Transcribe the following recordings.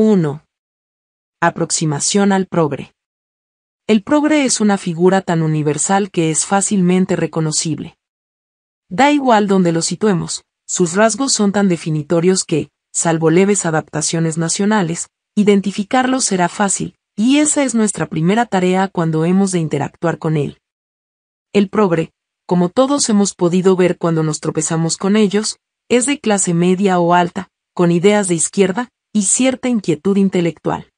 1. Aproximación al progre. El progre es una figura tan universal que es fácilmente reconocible. Da igual donde lo situemos, sus rasgos son tan definitorios que, salvo leves adaptaciones nacionales, identificarlos será fácil, y esa es nuestra primera tarea cuando hemos de interactuar con él. El progre, como todos hemos podido ver cuando nos tropezamos con ellos, es de clase media o alta, con ideas de izquierda, y cierta inquietud intelectual.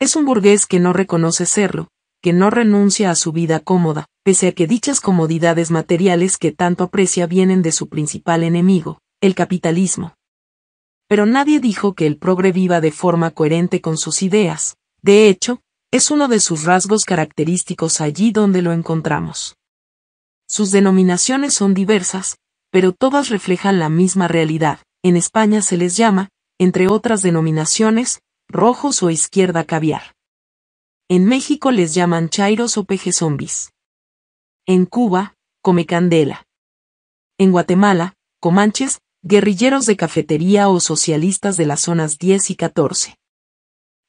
Es un burgués que no reconoce serlo, que no renuncia a su vida cómoda, pese a que dichas comodidades materiales que tanto aprecia vienen de su principal enemigo, el capitalismo. Pero nadie dijo que el progre viva de forma coherente con sus ideas, de hecho, es uno de sus rasgos característicos allí donde lo encontramos. Sus denominaciones son diversas, pero todas reflejan la misma realidad, en España se les llama, entre otras denominaciones, rojos o izquierda caviar. En México les llaman chairos o peje En Cuba, come candela. En Guatemala, comanches, guerrilleros de cafetería o socialistas de las zonas 10 y 14.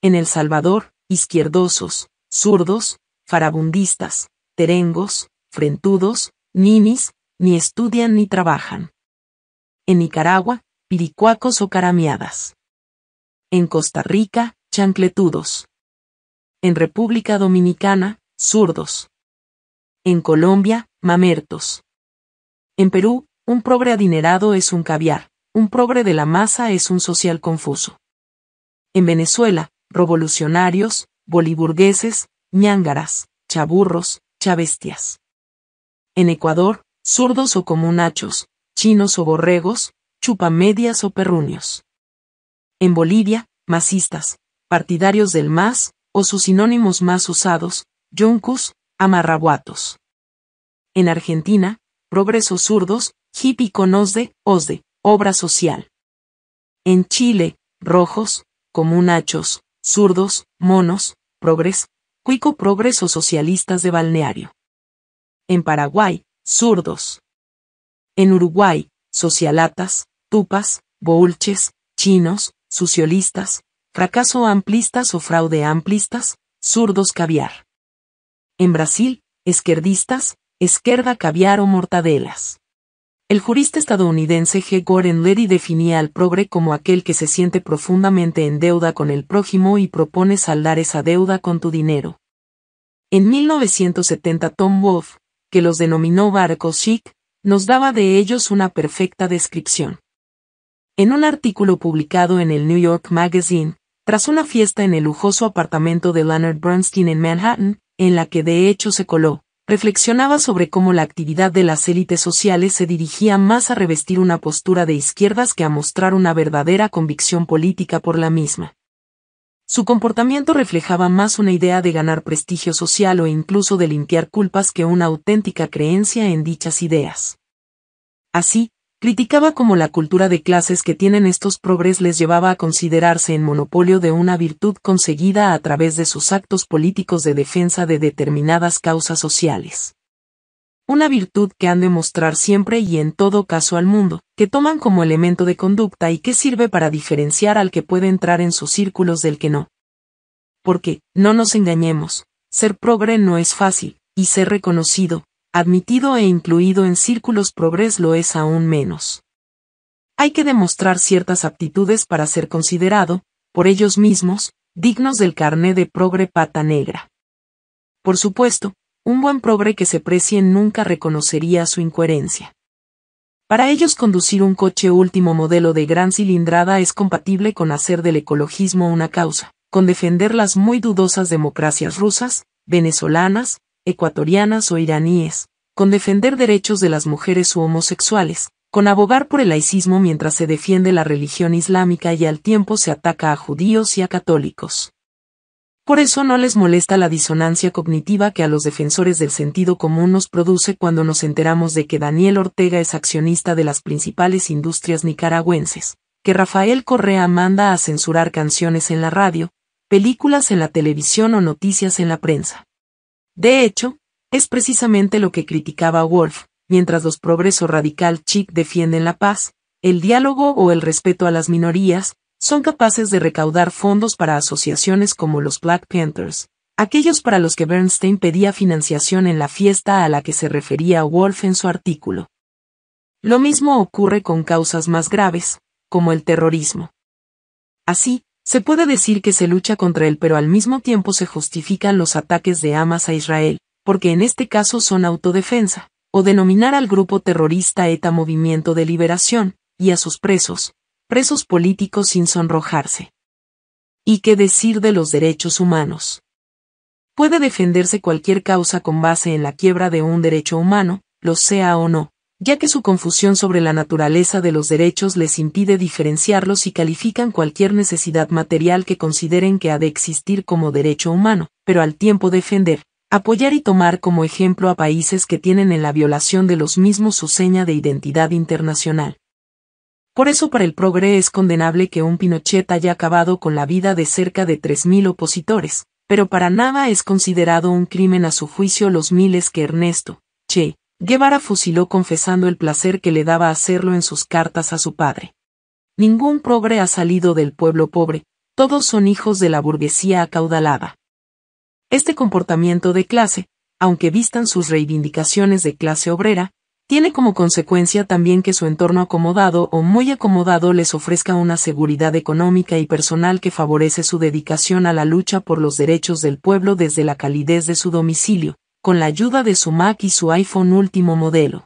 En El Salvador, izquierdosos, zurdos, farabundistas, terengos, frentudos, ninis, ni estudian ni trabajan. En Nicaragua, piricuacos o caramiadas. En Costa Rica, chancletudos. En República Dominicana, zurdos. En Colombia, mamertos. En Perú, un progre adinerado es un caviar, un progre de la masa es un social confuso. En Venezuela, revolucionarios, boliburgueses, ñángaras, chaburros, chavestias. En Ecuador, zurdos o comunachos, chinos o borregos, medias o perruños. En Bolivia, masistas, partidarios del MAS, o sus sinónimos más usados, yuncus, amarrabuatos. En Argentina, progresos zurdos, hippie con OSDE, OSDE, obra social. En Chile, rojos, comunachos, zurdos, monos, progres, cuico progreso socialistas de balneario. En Paraguay, zurdos. En Uruguay, socialatas, tupas, boulches, chinos, suciolistas, fracaso amplistas o fraude amplistas, zurdos caviar. En Brasil, esquerdistas, esquerda caviar o mortadelas. El jurista estadounidense G. Gordon Ledy definía al progre como aquel que se siente profundamente en deuda con el prójimo y propone saldar esa deuda con tu dinero. En 1970 Tom Wolfe, que los denominó barcos chic, nos daba de ellos una perfecta descripción. En un artículo publicado en el New York Magazine, tras una fiesta en el lujoso apartamento de Leonard Bernstein en Manhattan, en la que de hecho se coló, reflexionaba sobre cómo la actividad de las élites sociales se dirigía más a revestir una postura de izquierdas que a mostrar una verdadera convicción política por la misma. Su comportamiento reflejaba más una idea de ganar prestigio social o incluso de limpiar culpas que una auténtica creencia en dichas ideas. Así, Criticaba cómo la cultura de clases que tienen estos progres les llevaba a considerarse en monopolio de una virtud conseguida a través de sus actos políticos de defensa de determinadas causas sociales. Una virtud que han de mostrar siempre y en todo caso al mundo, que toman como elemento de conducta y que sirve para diferenciar al que puede entrar en sus círculos del que no. Porque, no nos engañemos, ser progre no es fácil, y ser reconocido, admitido e incluido en círculos progres lo es aún menos. Hay que demostrar ciertas aptitudes para ser considerado, por ellos mismos, dignos del carné de progre pata negra. Por supuesto, un buen progre que se precie nunca reconocería su incoherencia. Para ellos conducir un coche último modelo de gran cilindrada es compatible con hacer del ecologismo una causa, con defender las muy dudosas democracias rusas, venezolanas, ecuatorianas o iraníes, con defender derechos de las mujeres u homosexuales, con abogar por el laicismo mientras se defiende la religión islámica y al tiempo se ataca a judíos y a católicos. Por eso no les molesta la disonancia cognitiva que a los defensores del sentido común nos produce cuando nos enteramos de que Daniel Ortega es accionista de las principales industrias nicaragüenses, que Rafael Correa manda a censurar canciones en la radio, películas en la televisión o noticias en la prensa. De hecho, es precisamente lo que criticaba Wolf, mientras los progreso radical chic defienden la paz, el diálogo o el respeto a las minorías, son capaces de recaudar fondos para asociaciones como los Black Panthers, aquellos para los que Bernstein pedía financiación en la fiesta a la que se refería Wolf en su artículo. Lo mismo ocurre con causas más graves, como el terrorismo. Así, se puede decir que se lucha contra él pero al mismo tiempo se justifican los ataques de Hamas a Israel, porque en este caso son autodefensa, o denominar al grupo terrorista ETA Movimiento de Liberación, y a sus presos, presos políticos sin sonrojarse. ¿Y qué decir de los derechos humanos? Puede defenderse cualquier causa con base en la quiebra de un derecho humano, lo sea o no, ya que su confusión sobre la naturaleza de los derechos les impide diferenciarlos y califican cualquier necesidad material que consideren que ha de existir como derecho humano, pero al tiempo defender, apoyar y tomar como ejemplo a países que tienen en la violación de los mismos su seña de identidad internacional. Por eso para el progre es condenable que un Pinochet haya acabado con la vida de cerca de 3.000 opositores, pero para nada es considerado un crimen a su juicio los miles que Ernesto, Che, Guevara fusiló confesando el placer que le daba hacerlo en sus cartas a su padre. Ningún progre ha salido del pueblo pobre, todos son hijos de la burguesía acaudalada. Este comportamiento de clase, aunque vistan sus reivindicaciones de clase obrera, tiene como consecuencia también que su entorno acomodado o muy acomodado les ofrezca una seguridad económica y personal que favorece su dedicación a la lucha por los derechos del pueblo desde la calidez de su domicilio, con la ayuda de su Mac y su iPhone último modelo.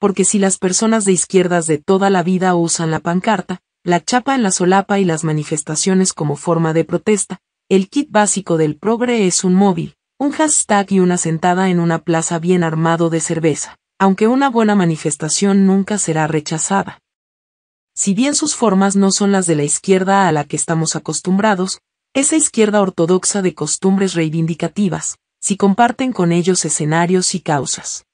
Porque si las personas de izquierdas de toda la vida usan la pancarta, la chapa en la solapa y las manifestaciones como forma de protesta, el kit básico del progre es un móvil, un hashtag y una sentada en una plaza bien armado de cerveza, aunque una buena manifestación nunca será rechazada. Si bien sus formas no son las de la izquierda a la que estamos acostumbrados, esa izquierda ortodoxa de costumbres reivindicativas, si comparten con ellos escenarios y causas.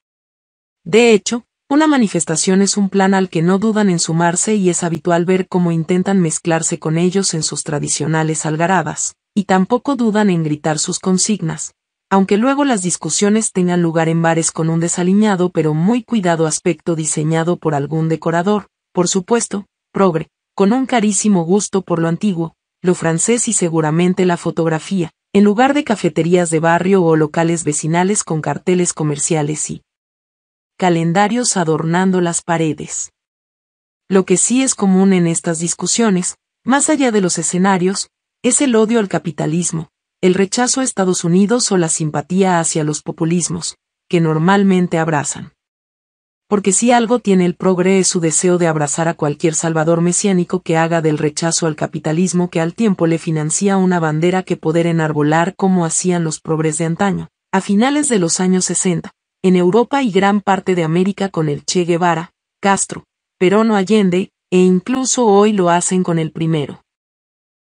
De hecho, una manifestación es un plan al que no dudan en sumarse y es habitual ver cómo intentan mezclarse con ellos en sus tradicionales algarabas, y tampoco dudan en gritar sus consignas, aunque luego las discusiones tengan lugar en bares con un desaliñado pero muy cuidado aspecto diseñado por algún decorador, por supuesto, progre, con un carísimo gusto por lo antiguo, lo francés y seguramente la fotografía, en lugar de cafeterías de barrio o locales vecinales con carteles comerciales y calendarios adornando las paredes. Lo que sí es común en estas discusiones, más allá de los escenarios, es el odio al capitalismo, el rechazo a Estados Unidos o la simpatía hacia los populismos, que normalmente abrazan porque si algo tiene el progre es su deseo de abrazar a cualquier salvador mesiánico que haga del rechazo al capitalismo que al tiempo le financia una bandera que poder enarbolar como hacían los progres de antaño, a finales de los años 60, en Europa y gran parte de América con el Che Guevara, Castro, Perón o Allende, e incluso hoy lo hacen con el primero.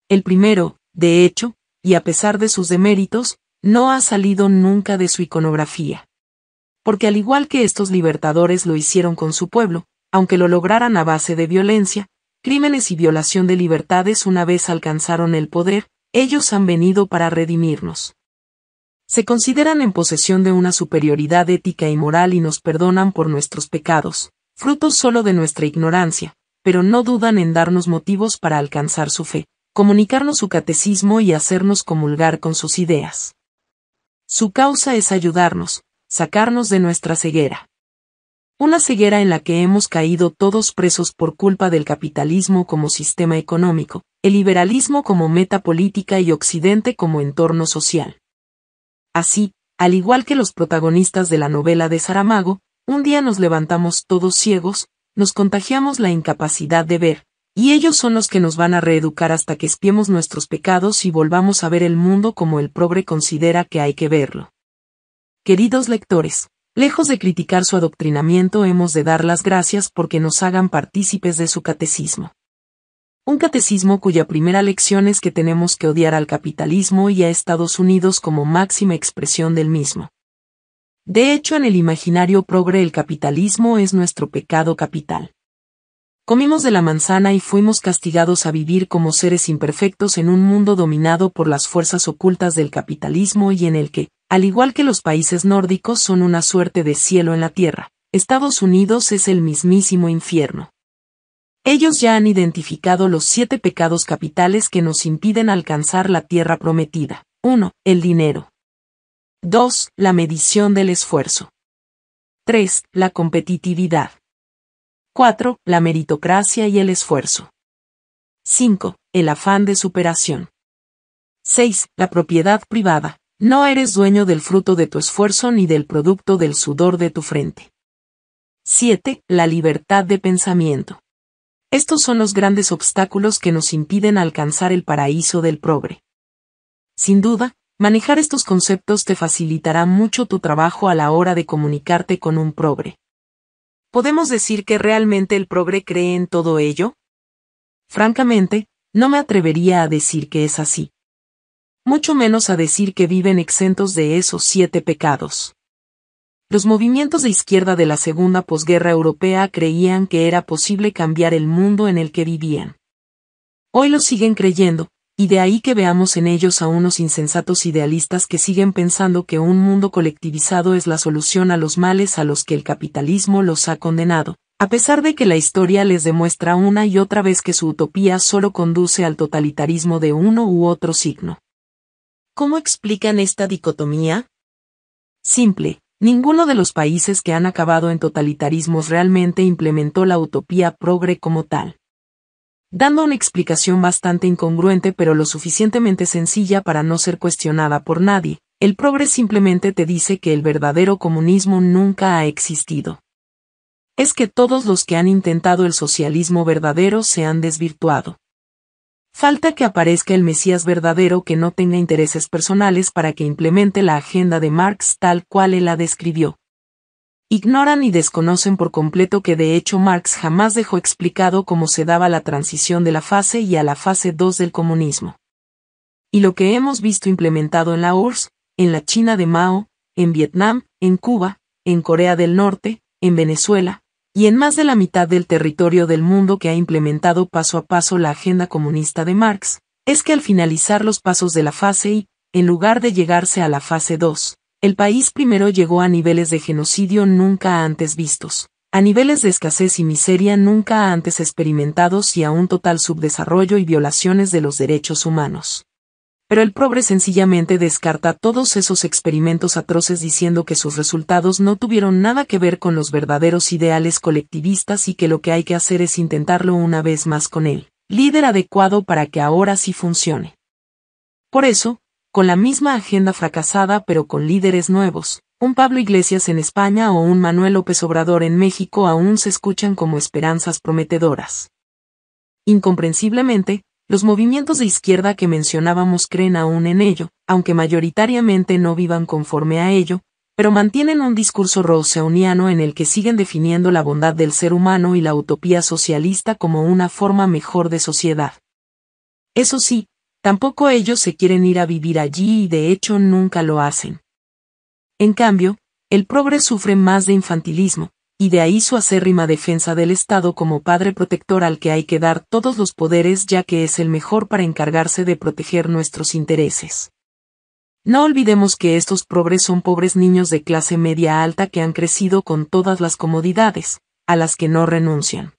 El primero, de hecho, y a pesar de sus deméritos, no ha salido nunca de su iconografía porque al igual que estos libertadores lo hicieron con su pueblo, aunque lo lograran a base de violencia, crímenes y violación de libertades una vez alcanzaron el poder, ellos han venido para redimirnos. Se consideran en posesión de una superioridad ética y moral y nos perdonan por nuestros pecados, frutos solo de nuestra ignorancia, pero no dudan en darnos motivos para alcanzar su fe, comunicarnos su catecismo y hacernos comulgar con sus ideas. Su causa es ayudarnos, sacarnos de nuestra ceguera. Una ceguera en la que hemos caído todos presos por culpa del capitalismo como sistema económico, el liberalismo como meta política y Occidente como entorno social. Así, al igual que los protagonistas de la novela de Saramago, un día nos levantamos todos ciegos, nos contagiamos la incapacidad de ver, y ellos son los que nos van a reeducar hasta que espiemos nuestros pecados y volvamos a ver el mundo como el pobre considera que hay que verlo. Queridos lectores, lejos de criticar su adoctrinamiento hemos de dar las gracias porque nos hagan partícipes de su catecismo. Un catecismo cuya primera lección es que tenemos que odiar al capitalismo y a Estados Unidos como máxima expresión del mismo. De hecho, en el imaginario progre el capitalismo es nuestro pecado capital. Comimos de la manzana y fuimos castigados a vivir como seres imperfectos en un mundo dominado por las fuerzas ocultas del capitalismo y en el que, al igual que los países nórdicos son una suerte de cielo en la tierra, Estados Unidos es el mismísimo infierno. Ellos ya han identificado los siete pecados capitales que nos impiden alcanzar la tierra prometida. 1. El dinero. 2. La medición del esfuerzo. 3. La competitividad. 4. La meritocracia y el esfuerzo. 5. El afán de superación. 6. La propiedad privada. No eres dueño del fruto de tu esfuerzo ni del producto del sudor de tu frente. 7. La libertad de pensamiento. Estos son los grandes obstáculos que nos impiden alcanzar el paraíso del progre. Sin duda, manejar estos conceptos te facilitará mucho tu trabajo a la hora de comunicarte con un progre. ¿Podemos decir que realmente el progre cree en todo ello? Francamente, no me atrevería a decir que es así mucho menos a decir que viven exentos de esos siete pecados. Los movimientos de izquierda de la segunda posguerra europea creían que era posible cambiar el mundo en el que vivían. Hoy lo siguen creyendo, y de ahí que veamos en ellos a unos insensatos idealistas que siguen pensando que un mundo colectivizado es la solución a los males a los que el capitalismo los ha condenado, a pesar de que la historia les demuestra una y otra vez que su utopía solo conduce al totalitarismo de uno u otro signo. ¿Cómo explican esta dicotomía? Simple, ninguno de los países que han acabado en totalitarismos realmente implementó la utopía progre como tal. Dando una explicación bastante incongruente pero lo suficientemente sencilla para no ser cuestionada por nadie, el progre simplemente te dice que el verdadero comunismo nunca ha existido. Es que todos los que han intentado el socialismo verdadero se han desvirtuado. Falta que aparezca el Mesías verdadero que no tenga intereses personales para que implemente la agenda de Marx tal cual él la describió. Ignoran y desconocen por completo que de hecho Marx jamás dejó explicado cómo se daba la transición de la fase y a la fase 2 del comunismo. Y lo que hemos visto implementado en la URSS, en la China de Mao, en Vietnam, en Cuba, en Corea del Norte, en Venezuela, y en más de la mitad del territorio del mundo que ha implementado paso a paso la agenda comunista de Marx, es que al finalizar los pasos de la fase I, en lugar de llegarse a la fase 2, el país primero llegó a niveles de genocidio nunca antes vistos, a niveles de escasez y miseria nunca antes experimentados y a un total subdesarrollo y violaciones de los derechos humanos pero el pobre sencillamente descarta todos esos experimentos atroces diciendo que sus resultados no tuvieron nada que ver con los verdaderos ideales colectivistas y que lo que hay que hacer es intentarlo una vez más con él, líder adecuado para que ahora sí funcione. Por eso, con la misma agenda fracasada pero con líderes nuevos, un Pablo Iglesias en España o un Manuel López Obrador en México aún se escuchan como esperanzas prometedoras. Incomprensiblemente, los movimientos de izquierda que mencionábamos creen aún en ello, aunque mayoritariamente no vivan conforme a ello, pero mantienen un discurso roseoniano en el que siguen definiendo la bondad del ser humano y la utopía socialista como una forma mejor de sociedad. Eso sí, tampoco ellos se quieren ir a vivir allí y de hecho nunca lo hacen. En cambio, el progre sufre más de infantilismo, y de ahí su acérrima defensa del Estado como padre protector al que hay que dar todos los poderes ya que es el mejor para encargarse de proteger nuestros intereses. No olvidemos que estos pobres son pobres niños de clase media alta que han crecido con todas las comodidades, a las que no renuncian.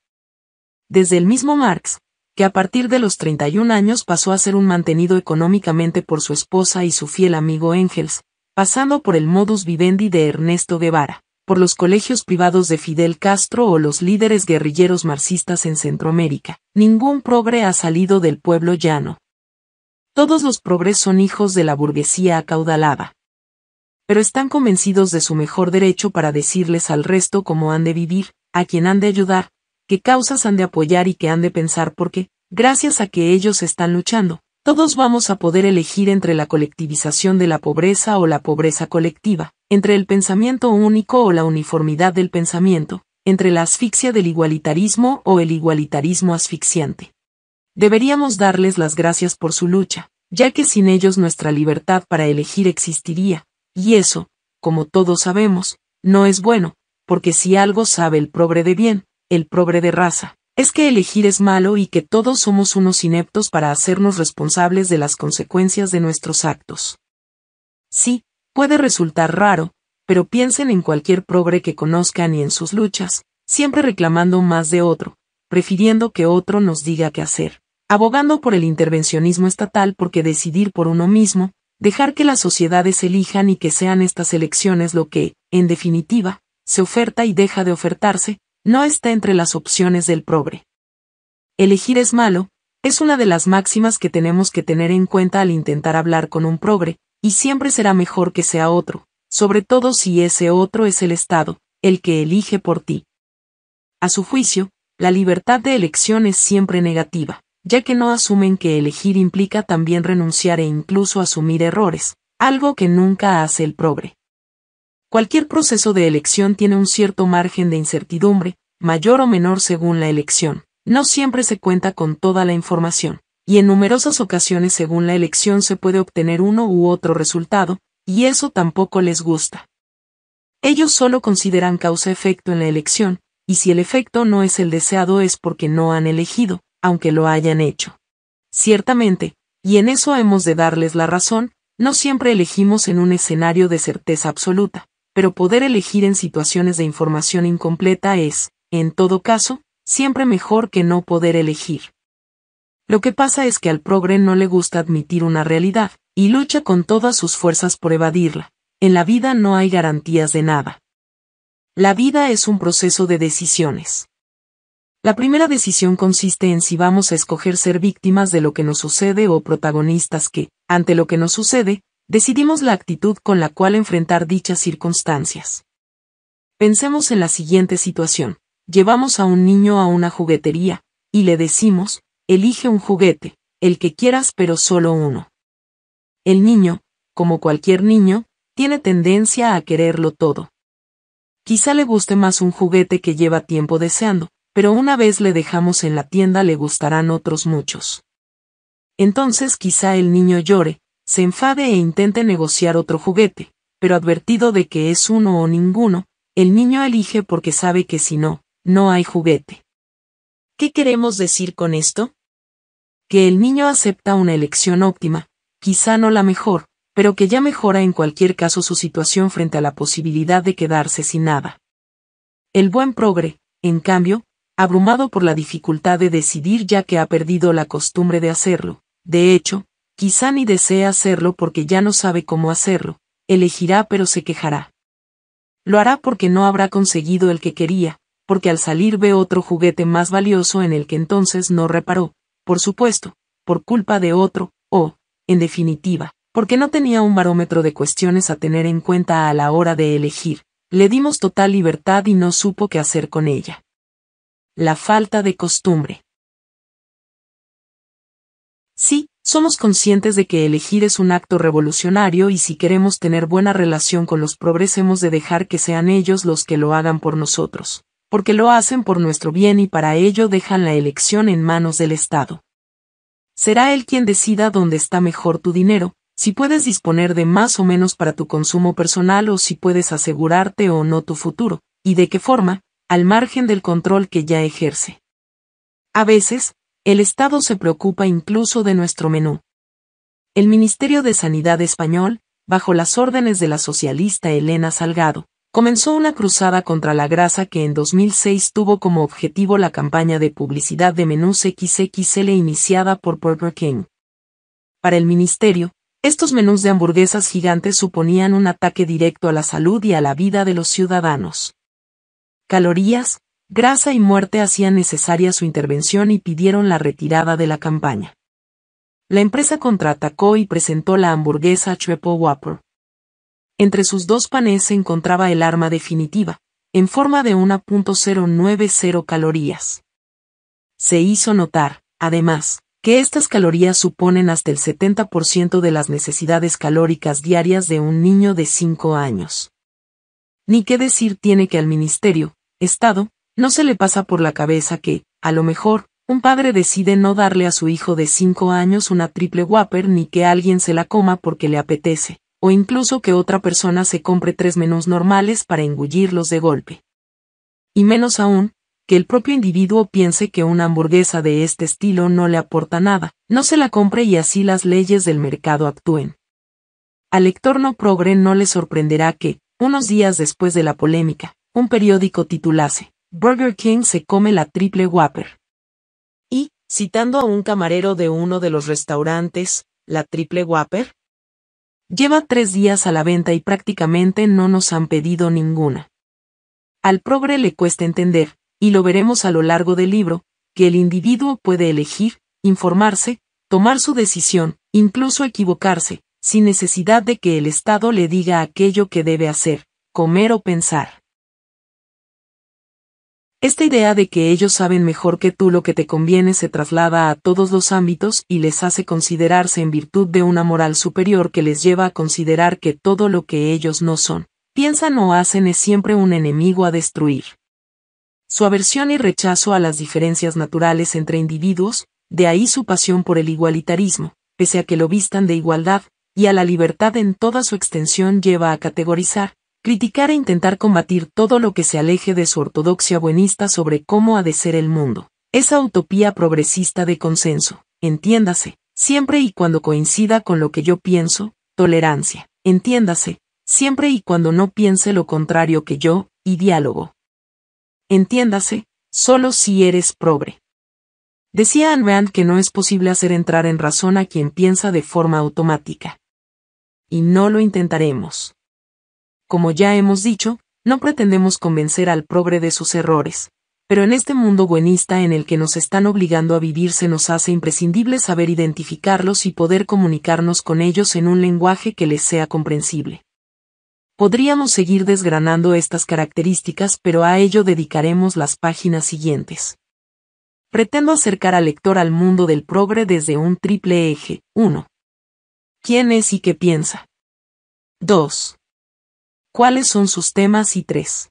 Desde el mismo Marx, que a partir de los 31 años pasó a ser un mantenido económicamente por su esposa y su fiel amigo Engels, pasando por el modus vivendi de Ernesto Guevara por los colegios privados de Fidel Castro o los líderes guerrilleros marxistas en Centroamérica. Ningún progre ha salido del pueblo llano. Todos los progres son hijos de la burguesía acaudalada. Pero están convencidos de su mejor derecho para decirles al resto cómo han de vivir, a quién han de ayudar, qué causas han de apoyar y qué han de pensar porque, gracias a que ellos están luchando, todos vamos a poder elegir entre la colectivización de la pobreza o la pobreza colectiva, entre el pensamiento único o la uniformidad del pensamiento, entre la asfixia del igualitarismo o el igualitarismo asfixiante. Deberíamos darles las gracias por su lucha, ya que sin ellos nuestra libertad para elegir existiría, y eso, como todos sabemos, no es bueno, porque si algo sabe el pobre de bien, el pobre de raza, es que elegir es malo y que todos somos unos ineptos para hacernos responsables de las consecuencias de nuestros actos. Sí, puede resultar raro, pero piensen en cualquier progre que conozcan y en sus luchas, siempre reclamando más de otro, prefiriendo que otro nos diga qué hacer, abogando por el intervencionismo estatal porque decidir por uno mismo, dejar que las sociedades elijan y que sean estas elecciones lo que, en definitiva, se oferta y deja de ofertarse, no está entre las opciones del progre. Elegir es malo, es una de las máximas que tenemos que tener en cuenta al intentar hablar con un progre, y siempre será mejor que sea otro, sobre todo si ese otro es el Estado, el que elige por ti. A su juicio, la libertad de elección es siempre negativa, ya que no asumen que elegir implica también renunciar e incluso asumir errores, algo que nunca hace el progre. Cualquier proceso de elección tiene un cierto margen de incertidumbre, mayor o menor según la elección. No siempre se cuenta con toda la información, y en numerosas ocasiones según la elección se puede obtener uno u otro resultado, y eso tampoco les gusta. Ellos solo consideran causa-efecto en la elección, y si el efecto no es el deseado es porque no han elegido, aunque lo hayan hecho. Ciertamente, y en eso hemos de darles la razón, no siempre elegimos en un escenario de certeza absoluta, pero poder elegir en situaciones de información incompleta es, en todo caso, siempre mejor que no poder elegir. Lo que pasa es que al progre no le gusta admitir una realidad, y lucha con todas sus fuerzas por evadirla. En la vida no hay garantías de nada. La vida es un proceso de decisiones. La primera decisión consiste en si vamos a escoger ser víctimas de lo que nos sucede o protagonistas que, ante lo que nos sucede, decidimos la actitud con la cual enfrentar dichas circunstancias. Pensemos en la siguiente situación. Llevamos a un niño a una juguetería, y le decimos, elige un juguete, el que quieras pero solo uno. El niño, como cualquier niño, tiene tendencia a quererlo todo. Quizá le guste más un juguete que lleva tiempo deseando, pero una vez le dejamos en la tienda le gustarán otros muchos. Entonces quizá el niño llore, se enfade e intente negociar otro juguete, pero advertido de que es uno o ninguno, el niño elige porque sabe que si no, no hay juguete. ¿Qué queremos decir con esto? Que el niño acepta una elección óptima, quizá no la mejor, pero que ya mejora en cualquier caso su situación frente a la posibilidad de quedarse sin nada. El buen progre, en cambio, abrumado por la dificultad de decidir ya que ha perdido la costumbre de hacerlo, de hecho, Quizá ni desea hacerlo porque ya no sabe cómo hacerlo, elegirá pero se quejará. Lo hará porque no habrá conseguido el que quería, porque al salir ve otro juguete más valioso en el que entonces no reparó, por supuesto, por culpa de otro, o, en definitiva, porque no tenía un barómetro de cuestiones a tener en cuenta a la hora de elegir, le dimos total libertad y no supo qué hacer con ella. La falta de costumbre. Sí, somos conscientes de que elegir es un acto revolucionario y si queremos tener buena relación con los progres hemos de dejar que sean ellos los que lo hagan por nosotros, porque lo hacen por nuestro bien y para ello dejan la elección en manos del Estado. Será él quien decida dónde está mejor tu dinero, si puedes disponer de más o menos para tu consumo personal o si puedes asegurarte o no tu futuro, y de qué forma, al margen del control que ya ejerce. A veces, el Estado se preocupa incluso de nuestro menú. El Ministerio de Sanidad español, bajo las órdenes de la socialista Elena Salgado, comenzó una cruzada contra la grasa que en 2006 tuvo como objetivo la campaña de publicidad de menús XXL iniciada por Burger King. Para el ministerio, estos menús de hamburguesas gigantes suponían un ataque directo a la salud y a la vida de los ciudadanos. Calorías, Grasa y Muerte hacían necesaria su intervención y pidieron la retirada de la campaña. La empresa contraatacó y presentó la hamburguesa Triple Wapper. Entre sus dos panes se encontraba el arma definitiva, en forma de 1.090 calorías. Se hizo notar, además, que estas calorías suponen hasta el 70% de las necesidades calóricas diarias de un niño de 5 años. Ni qué decir tiene que al Ministerio, Estado, no se le pasa por la cabeza que, a lo mejor, un padre decide no darle a su hijo de cinco años una triple Whopper ni que alguien se la coma porque le apetece, o incluso que otra persona se compre tres menús normales para engullirlos de golpe. Y menos aún, que el propio individuo piense que una hamburguesa de este estilo no le aporta nada, no se la compre y así las leyes del mercado actúen. Al lector no progre no le sorprenderá que, unos días después de la polémica, un periódico titulase Burger King se come la triple Whopper. Y, citando a un camarero de uno de los restaurantes, la triple Whopper. Lleva tres días a la venta y prácticamente no nos han pedido ninguna. Al progre le cuesta entender, y lo veremos a lo largo del libro, que el individuo puede elegir, informarse, tomar su decisión, incluso equivocarse, sin necesidad de que el Estado le diga aquello que debe hacer, comer o pensar. Esta idea de que ellos saben mejor que tú lo que te conviene se traslada a todos los ámbitos y les hace considerarse en virtud de una moral superior que les lleva a considerar que todo lo que ellos no son, piensan o hacen es siempre un enemigo a destruir. Su aversión y rechazo a las diferencias naturales entre individuos, de ahí su pasión por el igualitarismo, pese a que lo vistan de igualdad, y a la libertad en toda su extensión lleva a categorizar, criticar e intentar combatir todo lo que se aleje de su ortodoxia buenista sobre cómo ha de ser el mundo. Esa utopía progresista de consenso, entiéndase, siempre y cuando coincida con lo que yo pienso, tolerancia, entiéndase, siempre y cuando no piense lo contrario que yo, y diálogo. Entiéndase, solo si eres pobre. Decía Anne Rand que no es posible hacer entrar en razón a quien piensa de forma automática. Y no lo intentaremos. Como ya hemos dicho, no pretendemos convencer al progre de sus errores. Pero en este mundo buenista en el que nos están obligando a vivir se nos hace imprescindible saber identificarlos y poder comunicarnos con ellos en un lenguaje que les sea comprensible. Podríamos seguir desgranando estas características, pero a ello dedicaremos las páginas siguientes. Pretendo acercar al lector al mundo del progre desde un triple eje. 1. ¿Quién es y qué piensa? 2. ¿Cuáles son sus temas y tres?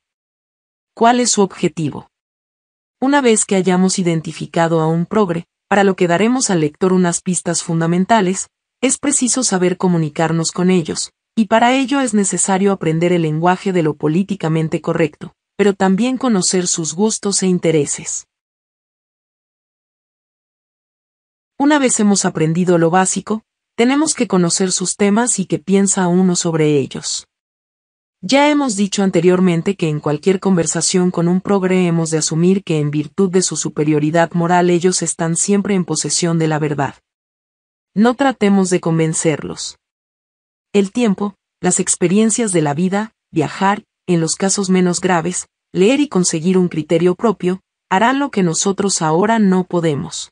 ¿Cuál es su objetivo? Una vez que hayamos identificado a un progre, para lo que daremos al lector unas pistas fundamentales, es preciso saber comunicarnos con ellos, y para ello es necesario aprender el lenguaje de lo políticamente correcto, pero también conocer sus gustos e intereses. Una vez hemos aprendido lo básico, tenemos que conocer sus temas y qué piensa uno sobre ellos. Ya hemos dicho anteriormente que en cualquier conversación con un progre hemos de asumir que en virtud de su superioridad moral ellos están siempre en posesión de la verdad. No tratemos de convencerlos. El tiempo, las experiencias de la vida, viajar, en los casos menos graves, leer y conseguir un criterio propio, harán lo que nosotros ahora no podemos.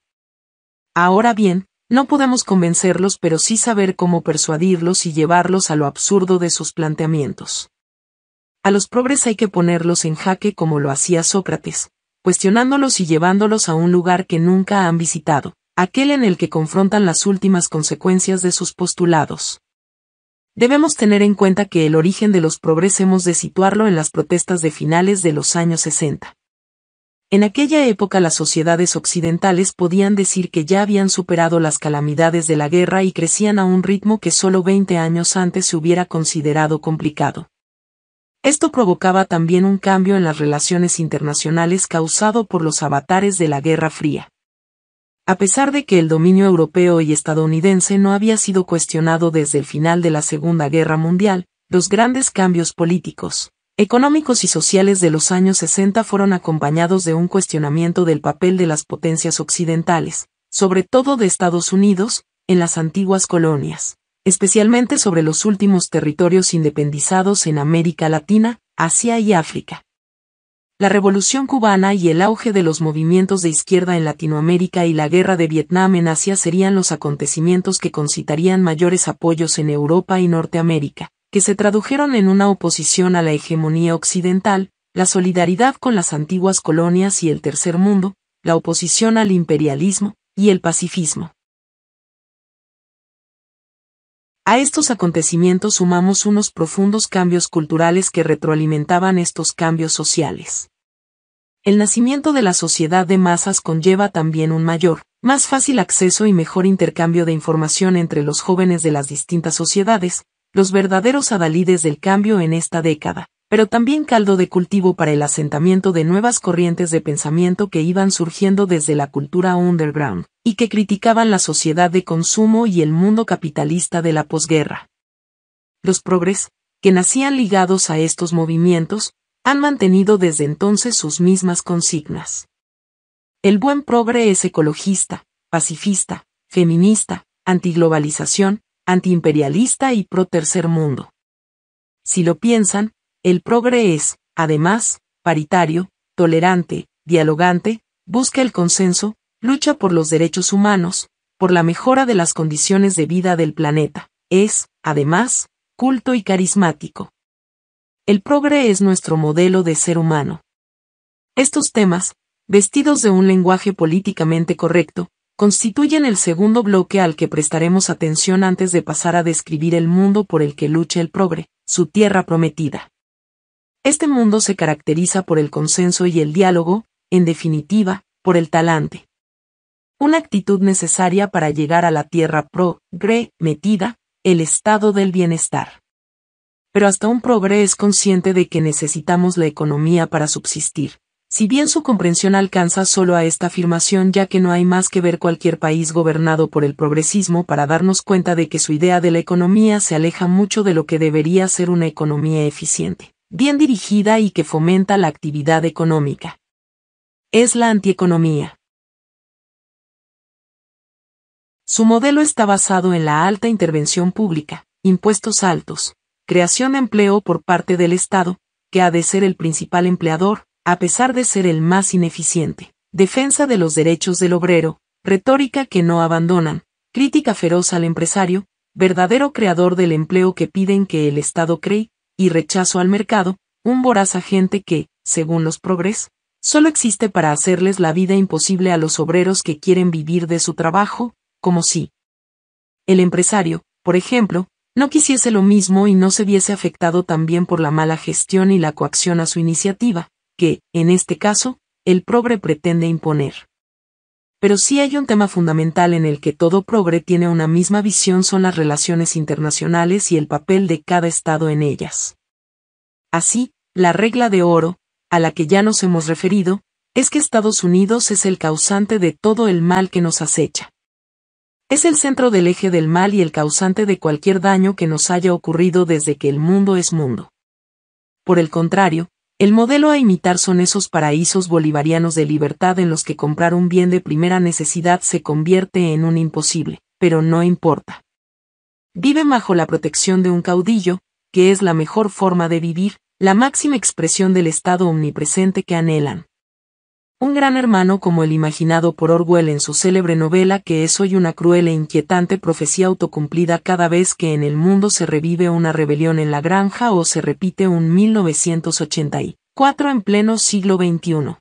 Ahora bien, no podemos convencerlos pero sí saber cómo persuadirlos y llevarlos a lo absurdo de sus planteamientos. A los progres hay que ponerlos en jaque como lo hacía Sócrates, cuestionándolos y llevándolos a un lugar que nunca han visitado, aquel en el que confrontan las últimas consecuencias de sus postulados. Debemos tener en cuenta que el origen de los progres hemos de situarlo en las protestas de finales de los años 60. En aquella época las sociedades occidentales podían decir que ya habían superado las calamidades de la guerra y crecían a un ritmo que solo 20 años antes se hubiera considerado complicado. Esto provocaba también un cambio en las relaciones internacionales causado por los avatares de la Guerra Fría. A pesar de que el dominio europeo y estadounidense no había sido cuestionado desde el final de la Segunda Guerra Mundial, los grandes cambios políticos, económicos y sociales de los años 60 fueron acompañados de un cuestionamiento del papel de las potencias occidentales, sobre todo de Estados Unidos, en las antiguas colonias especialmente sobre los últimos territorios independizados en América Latina, Asia y África. La Revolución cubana y el auge de los movimientos de izquierda en Latinoamérica y la guerra de Vietnam en Asia serían los acontecimientos que concitarían mayores apoyos en Europa y Norteamérica, que se tradujeron en una oposición a la hegemonía occidental, la solidaridad con las antiguas colonias y el tercer mundo, la oposición al imperialismo, y el pacifismo. A estos acontecimientos sumamos unos profundos cambios culturales que retroalimentaban estos cambios sociales. El nacimiento de la sociedad de masas conlleva también un mayor, más fácil acceso y mejor intercambio de información entre los jóvenes de las distintas sociedades, los verdaderos adalides del cambio en esta década, pero también caldo de cultivo para el asentamiento de nuevas corrientes de pensamiento que iban surgiendo desde la cultura underground y que criticaban la sociedad de consumo y el mundo capitalista de la posguerra. Los progres, que nacían ligados a estos movimientos, han mantenido desde entonces sus mismas consignas. El buen progre es ecologista, pacifista, feminista, antiglobalización, antiimperialista y pro tercer mundo. Si lo piensan, el progre es, además, paritario, tolerante, dialogante, busca el consenso, lucha por los derechos humanos, por la mejora de las condiciones de vida del planeta. Es, además, culto y carismático. El progre es nuestro modelo de ser humano. Estos temas, vestidos de un lenguaje políticamente correcto, constituyen el segundo bloque al que prestaremos atención antes de pasar a describir el mundo por el que lucha el progre, su tierra prometida. Este mundo se caracteriza por el consenso y el diálogo, en definitiva, por el talante una actitud necesaria para llegar a la tierra pro-gre-metida, el estado del bienestar. Pero hasta un progre es consciente de que necesitamos la economía para subsistir. Si bien su comprensión alcanza solo a esta afirmación ya que no hay más que ver cualquier país gobernado por el progresismo para darnos cuenta de que su idea de la economía se aleja mucho de lo que debería ser una economía eficiente, bien dirigida y que fomenta la actividad económica. Es la antieconomía. Su modelo está basado en la alta intervención pública, impuestos altos, creación de empleo por parte del Estado, que ha de ser el principal empleador, a pesar de ser el más ineficiente, defensa de los derechos del obrero, retórica que no abandonan, crítica feroz al empresario, verdadero creador del empleo que piden que el Estado cree, y rechazo al mercado, un voraz agente que, según los progres, solo existe para hacerles la vida imposible a los obreros que quieren vivir de su trabajo, como si el empresario, por ejemplo, no quisiese lo mismo y no se viese afectado también por la mala gestión y la coacción a su iniciativa, que, en este caso, el progre pretende imponer. Pero sí hay un tema fundamental en el que todo progre tiene una misma visión son las relaciones internacionales y el papel de cada Estado en ellas. Así, la regla de oro, a la que ya nos hemos referido, es que Estados Unidos es el causante de todo el mal que nos acecha es el centro del eje del mal y el causante de cualquier daño que nos haya ocurrido desde que el mundo es mundo. Por el contrario, el modelo a imitar son esos paraísos bolivarianos de libertad en los que comprar un bien de primera necesidad se convierte en un imposible, pero no importa. Vive bajo la protección de un caudillo, que es la mejor forma de vivir, la máxima expresión del Estado omnipresente que anhelan. Un gran hermano como el imaginado por Orwell en su célebre novela que es hoy una cruel e inquietante profecía autocumplida cada vez que en el mundo se revive una rebelión en la granja o se repite un 1984 en pleno siglo XXI.